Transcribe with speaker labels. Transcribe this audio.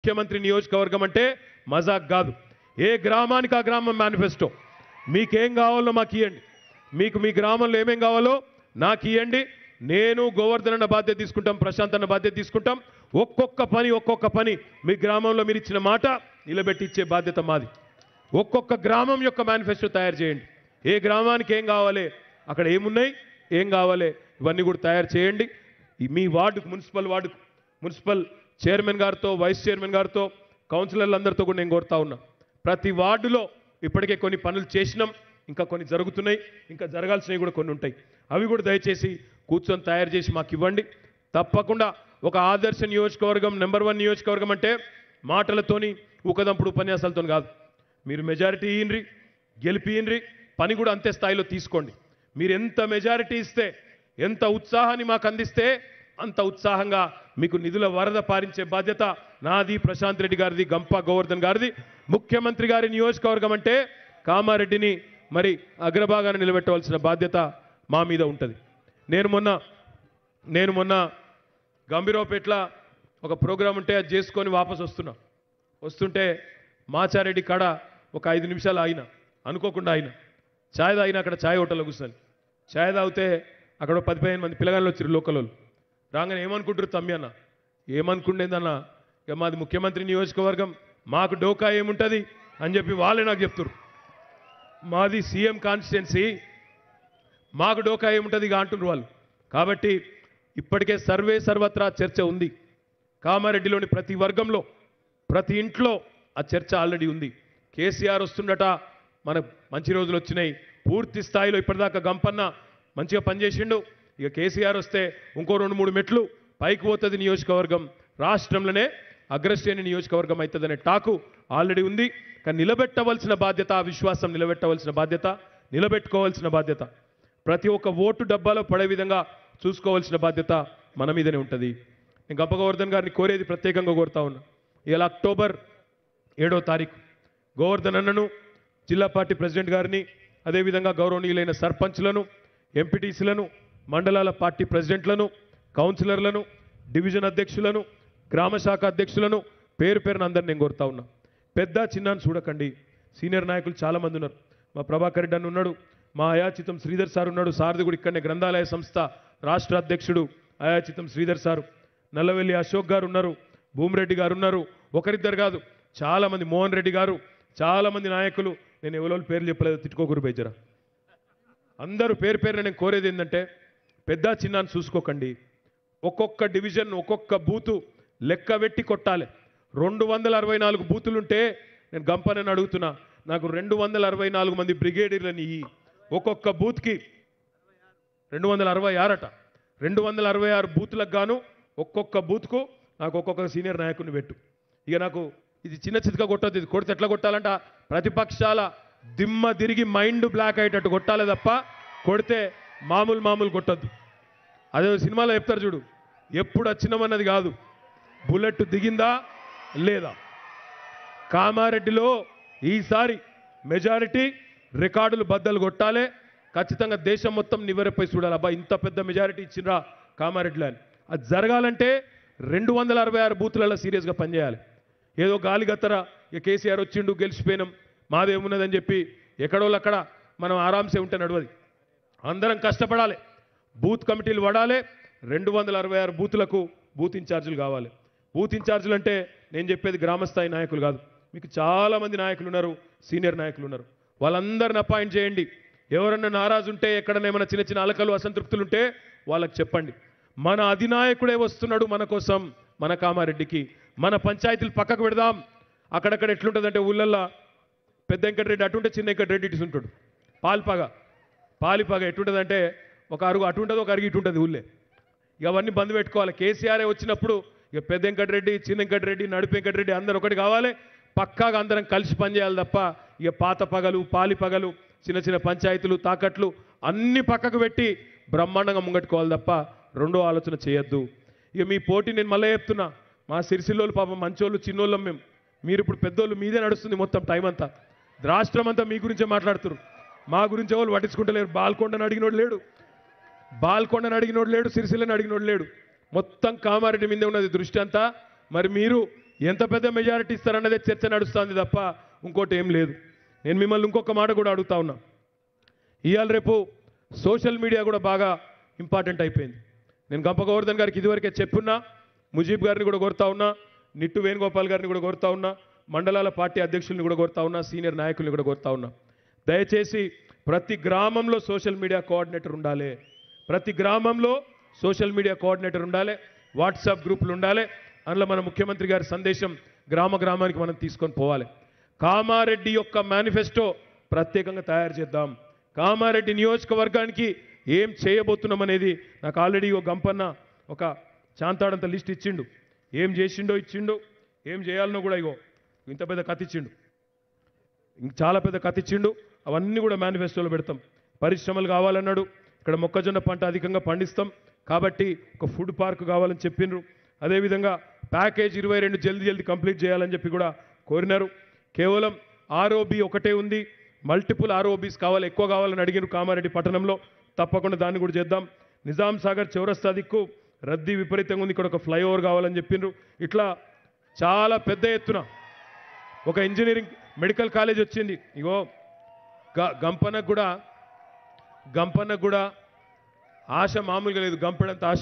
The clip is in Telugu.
Speaker 1: ముఖ్యమంత్రి నియోజకవర్గం అంటే మజాక్ కాదు ఏ గ్రామానికి ఆ గ్రామం మేనిఫెస్టో మీకేం కావాలో మాకు ఇవ్వండి మీకు మీ గ్రామంలో ఏమేం కావాలో నాకు ఇవ్వండి నేను గోవర్ధన్ అన్న బాధ్యత తీసుకుంటాం ప్రశాంత్ అన్న బాధ్యత తీసుకుంటాం ఒక్కొక్క పని ఒక్కొక్క పని మీ గ్రామంలో మీరు ఇచ్చిన మాట నిలబెట్టిచ్చే బాధ్యత మాది ఒక్కొక్క గ్రామం యొక్క మేనిఫెస్టో తయారు చేయండి ఏ గ్రామానికి ఏం కావాలి అక్కడ ఏమున్నాయి ఏం కావాలి ఇవన్నీ కూడా తయారు చేయండి మీ వార్డుకు మున్సిపల్ వార్డుకు మున్సిపల్ చైర్మన్ గారితో వైస్ చైర్మన్ గారితో కౌన్సిలర్లందరితో కూడా నేను కోరుతా ఉన్నా ప్రతి వార్డులో ఇప్పటికే కొన్ని పనులు చేసినాం ఇంకా కొన్ని జరుగుతున్నాయి ఇంకా జరగాల్సినవి కూడా కొన్ని ఉంటాయి అవి కూడా దయచేసి కూర్చొని తయారు చేసి మాకు ఇవ్వండి తప్పకుండా ఒక ఆదర్శ నియోజకవర్గం నెంబర్ వన్ నియోజకవర్గం అంటే మాటలతోని ఊకదంపుడు ఉపన్యాసాలతో కాదు మీరు మెజారిటీ ఇయ్యండి గెలిపియండి పని కూడా అంతే స్థాయిలో తీసుకోండి మీరు ఎంత మెజారిటీ ఇస్తే ఎంత ఉత్సాహాన్ని మాకు అందిస్తే అంత ఉత్సాహంగా మీకు నిధుల వరద పారించే బాధ్యత నాది ప్రశాంత్ రెడ్డి గారిది గంప గోవర్ధన్ గారిది ముఖ్యమంత్రి గారి నియోజకవర్గం అంటే కామారెడ్డిని మరి అగ్రభాగాన నిలబెట్టవలసిన బాధ్యత మా మీద ఉంటుంది నేను మొన్న నేను మొన్న గంభీరావుపేట్ల ఒక ప్రోగ్రాం ఉంటే అది చేసుకొని వాపసు వస్తున్నా వస్తుంటే మాచారెడ్డి కాడ ఒక ఐదు నిమిషాలు ఆయన అనుకోకుండా ఆయన ఛాయ్ తాగిన అక్కడ ఛాయ్ హోటల్లో కూర్చొని ఛాయ్ తాగితే అక్కడ పది పదిహేను మంది పిల్లగాళ్ళు వచ్చారు లోకల్ వాళ్ళు రాగానే ఏమనుకుంటారు తమ్మి అన్న ఏమనుకుండేదన్న ఇక మాది ముఖ్యమంత్రి నియోజకవర్గం మాకు డోకా ఏముంటుంది అని చెప్పి వాళ్ళే నాకు చెప్తారు మాది సీఎం కాన్స్టిట్యున్సీ మాకు డోకా ఏముంటుంది ఇక అంటున్నారు వాళ్ళు కాబట్టి ఇప్పటికే సర్వే సర్వత్రా చర్చ ఉంది కామారెడ్డిలోని ప్రతి వర్గంలో ప్రతి ఇంట్లో ఆ చర్చ ఆల్రెడీ ఉంది కేసీఆర్ వస్తుండట మన మంచి రోజులు వచ్చినాయి పూర్తి స్థాయిలో ఇప్పటిదాకా గంపన్న మంచిగా పనిచేసిండు ఇక కేసీఆర్ వస్తే ఇంకో రెండు మూడు మెట్లు పైకి పోతుంది నియోజకవర్గం రాష్ట్రంలోనే అగ్రశ్రేణి నియోజకవర్గం అవుతుందనే టాకు ఆల్రెడీ ఉంది కానీ నిలబెట్టవలసిన బాధ్యత ఆ విశ్వాసం నిలబెట్టవలసిన బాధ్యత నిలబెట్టుకోవాల్సిన బాధ్యత ప్రతి ఒక్క ఓటు డబ్బాలో పడే విధంగా చూసుకోవాల్సిన బాధ్యత మన మీదనే ఉంటుంది నేను గంపగోవర్ధన్ గారిని కోరేది ప్రత్యేకంగా కోరుతా ఉన్నా ఇలా అక్టోబర్ ఏడో తారీఖు గోవర్ధన్ అన్నను జిల్లా పార్టీ ప్రెసిడెంట్ గారిని అదేవిధంగా గౌరవనీయులైన సర్పంచ్లను ఎంపీటీసీలను మండలాల పార్టీ ప్రెసిడెంట్లను కౌన్సిలర్లను డివిజన్ అధ్యక్షులను గ్రామ శాఖ అధ్యక్షులను పేరు పేరున అందరిని నేను కోరుతా ఉన్నా పెద్ద చిన్నాను చూడకండి సీనియర్ నాయకులు చాలామంది ఉన్నారు మా ప్రభాకర్ రెడ్డి ఉన్నాడు మా అయాచితం శ్రీధర్ సార్ ఉన్నాడు సార్ది కూడా ఇక్కడనే గ్రంథాలయ సంస్థ రాష్ట్ర అధ్యక్షుడు అయాచితం శ్రీధర్ సారు నల్లవెల్లి అశోక్ గారు ఉన్నారు భూమిరెడ్డి గారు ఉన్నారు ఒకరిద్దరు కాదు చాలామంది మోహన్ రెడ్డి గారు చాలామంది నాయకులు నేను ఎవరో పేర్లు చెప్పలేదు తిట్టుకోకూరు బేజరా అందరూ పేరు పేరున నేను కోరేది ఏంటంటే పెద్ద చిన్నాన్ని చూసుకోకండి ఒక్కొక్క డివిజన్ ఒక్కొక్క బూతు లెక్క పెట్టి కొట్టాలి రెండు వందల అరవై నాలుగు బూతులుంటే నేను గంపనని అడుగుతున్నా నాకు రెండు వందల అరవై నాలుగు మంది బ్రిగేడియర్లని ఇయ్యి ఒక్కొక్క బూత్కి రెండు వందల అరవై ఆరట రెండు వందల అరవై ఆరు బూత్లకు గాను ఒక్కొక్క బూత్కు నాకు ఒక్కొక్క సీనియర్ నాయకుని పెట్టు ఇక నాకు ఇది చిన్న చితక కొట్టద్దు ఇది కొడితే ఎట్లా కొట్టాలంట ప్రతిపక్షాల దిమ్మ తిరిగి మైండ్ బ్లాక్ అయ్యేటట్టు కొట్టాలి తప్ప కొడితే మామూలు మామూలు కొట్టద్దు అదే సినిమాలో చెప్తారు చూడు ఎప్పుడు వచ్చినామన్నది కాదు బుల్లెట్ దిగిందా లేదా కామారెడ్డిలో ఈసారి మెజారిటీ రికార్డులు బద్దలు కొట్టాలే ఖచ్చితంగా దేశం మొత్తం నివ్వెరపై చూడాలి అబ్బా ఇంత పెద్ద మెజారిటీ ఇచ్చినరా కామారెడ్డిలో అని అది జరగాలంటే రెండు వందల అరవై ఆరు బూత్లలో సీరియస్గా పనిచేయాలి ఏదో గాలి గత్తర ఇక కేసీఆర్ వచ్చిండు గెలిచిపోయినాం మాదేమున్నదని చెప్పి ఎక్కడోళ్ళు అక్కడ మనం ఆరాంసే ఉంటే నడవది అందరం కష్టపడాలి బూత్ కమిటీలు వడాలే రెండు వందల అరవై ఆరు బూతులకు బూత్ ఇన్ఛార్జీలు కావాలి బూత్ ఇన్ఛార్జీలు అంటే నేను చెప్పేది గ్రామస్థాయి నాయకులు కాదు మీకు చాలామంది నాయకులు ఉన్నారు సీనియర్ నాయకులు ఉన్నారు వాళ్ళందరిని అపాయింట్ చేయండి ఎవరన్నా నారాజు ఉంటే ఎక్కడన్నా ఏమైనా చిన్న చిన్న అలకలు అసంతృప్తులు ఉంటే వాళ్ళకి చెప్పండి మన అధినాయకుడే వస్తున్నాడు మన కోసం మన కామారెడ్డికి మన పంచాయతీలు పక్కకు పెడదాం అక్కడక్కడ ఎట్లుంటుందంటే ఊళ్ళల్లో పెద్ద వెంకటరెడ్డి అటుంటే చిన్న వెంకటరెడ్డి ఇటు ఉంటాడు పాల్పగ పాలిపగ ఎట్లుంటుందంటే ఒక అరుగు అటు ఉంటుంది ఒక అరుగు ఇటు ఉంటుంది ఊళ్ళే ఇక అవన్నీ బంద్ పెట్టుకోవాలి కేసీఆర్ఏ వచ్చినప్పుడు ఇక పెద్ద వెంకటరెడ్డి చిన్న వెంకటరెడ్డి నడుపు వెంకటరెడ్డి అందరు ఒకటి కావాలి పక్కాగా అందరం కలిసి పనిచేయాలి తప్ప ఇక పాత పగలు పాలి పగలు చిన్న చిన్న పంచాయతీలు తాకట్లు అన్ని పక్కకు పెట్టి బ్రహ్మాండంగా ముంగట్టుకోవాలి తప్ప రెండో ఆలోచన చేయొద్దు ఇక మీ పోటీ నేను మళ్ళీ చెప్తున్నా మా సిరిసిల్లోలు పాపం మంచోళ్ళు చిన్నోళ్ళం మేము మీరు ఇప్పుడు పెద్దోళ్ళు మీదే నడుస్తుంది మొత్తం టైం అంతా రాష్ట్రం అంతా మీ గురించే మాట్లాడుతున్నారు మా గురించి ఎవరు పట్టించుకుంటలేరు బాల్కొండని అడిగినోడు లేడు బాల్కొండను అడిగినోడు లేడు సిరిసిల్లని అడిగినోడు లేడు మొత్తం కామారెడ్డి మీదే ఉన్నది దృష్టి అంతా మరి మీరు ఎంత పెద్ద మెజారిటీ ఇస్తారన్నదే చర్చ నడుస్తుంది తప్ప ఇంకోటి ఏం లేదు నేను మిమ్మల్ని ఇంకొక మాట కూడా అడుగుతా ఉన్నా ఇవాళ రేపు సోషల్ మీడియా కూడా బాగా ఇంపార్టెంట్ అయిపోయింది నేను గంప గోవర్ధన్ గారికి ఇదివరకే చెప్పున్నా ముజీబ్ గారిని కూడా కోరుతా ఉన్నా నిట్టు వేణుగోపాల్ గారిని కూడా కోరుతా ఉన్నా మండలాల పార్టీ అధ్యక్షుల్ని కూడా కోరుతా ఉన్నా సీనియర్ నాయకుల్ని కూడా కోరుతా ఉన్నా దయచేసి ప్రతి గ్రామంలో సోషల్ మీడియా కోఆర్డినేటర్ ఉండాలి ప్రతి గ్రామంలో సోషల్ మీడియా కోఆర్డినేటర్ ఉండాలి వాట్సాప్ గ్రూపులు ఉండాలి అందులో మన ముఖ్యమంత్రి గారి సందేశం గ్రామ గ్రామానికి మనం తీసుకొని పోవాలి కామారెడ్డి యొక్క మేనిఫెస్టో ప్రత్యేకంగా తయారు చేద్దాం కామారెడ్డి నియోజకవర్గానికి ఏం చేయబోతున్నాం అనేది నాకు ఆల్రెడీ ఓ గంపన్న ఒక చాంతాడంత లిస్ట్ ఇచ్చిండు ఏం చేసిండో ఇచ్చిండు ఏం చేయాలనో కూడా ఇగో ఇంత పెద్ద కథ ఇచ్చిండు చాలా పెద్ద కథ ఇచ్చిండు అవన్నీ కూడా మేనిఫెస్టోలో పెడతాం పరిశ్రమలు కావాలన్నాడు ఇక్కడ మొక్కజొన్న పంట అధికంగా పండిస్తాం కాబట్టి ఒక ఫుడ్ పార్క్ కావాలని చెప్పినారు అదేవిధంగా ప్యాకేజ్ ఇరవై రెండు జల్దీ జల్దీ కంప్లీట్ చేయాలని చెప్పి కూడా కోరినారు కేవలం ఆర్ఓబి ఒకటే ఉంది మల్టిపుల్ ఆర్ఓబీస్ కావాలి ఎక్కువ కావాలని అడిగిన కామారెడ్డి పట్టణంలో తప్పకుండా దాన్ని కూడా చేద్దాం నిజాం సాగర్ చౌరస్తా దిక్కు రద్దీ విపరీతంగా ఉంది ఇక్కడ ఒక ఫ్లైఓవర్ కావాలని చెప్పినారు ఇట్లా చాలా పెద్ద ఎత్తున ఒక ఇంజనీరింగ్ మెడికల్ కాలేజ్ వచ్చింది ఇగో గంపనకు కూడా గంపన్న కూడా ఆశ మామూలుగా లేదు గంపడంత ఆశ